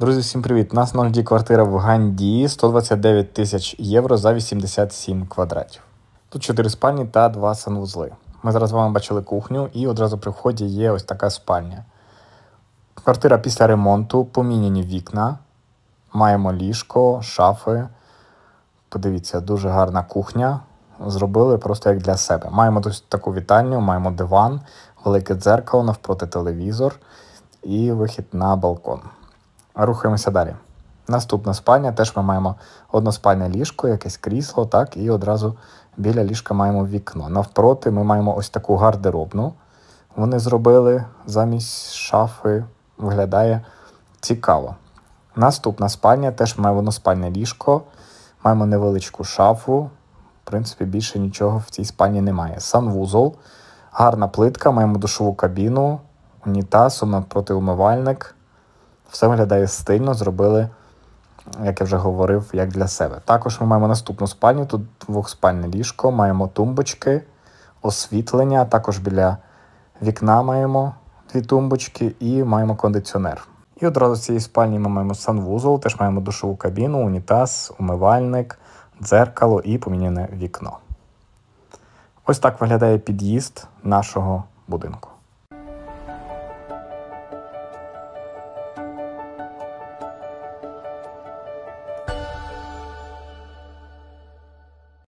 Друзі, всім привіт! У Нас на огляді квартира в Гандії 129 тисяч євро за 87 квадратів. Тут 4 спальні та 2 санвузли. Ми зараз з вами бачили кухню і одразу при вході є ось така спальня. Квартира після ремонту, поміняні вікна. Маємо ліжко, шафи. Подивіться, дуже гарна кухня. Зробили просто як для себе. Маємо тут таку вітальню, маємо диван, велике дзеркало навпроти телевізор і вихід на балкон. Рухаємося далі. Наступна спальня, теж ми маємо односпальне ліжко, якесь крісло, так, і одразу біля ліжка маємо вікно. Навпроти, ми маємо ось таку гардеробну. Вони зробили замість шафи, виглядає цікаво. Наступна спальня, теж маємо односпальне ліжко, маємо невеличку шафу. В принципі, більше нічого в цій спальні немає. Санвузол, гарна плитка, маємо душову кабіну, унітаз, протиумивальник. Все виглядає стильно, зробили, як я вже говорив, як для себе. Також ми маємо наступну спальню, тут двохспальне ліжко, маємо тумбочки, освітлення, також біля вікна маємо дві тумбочки і маємо кондиціонер. І одразу з цієї спальні ми маємо санвузол, теж маємо душову кабіну, унітаз, умивальник, дзеркало і поміняне вікно. Ось так виглядає під'їзд нашого будинку.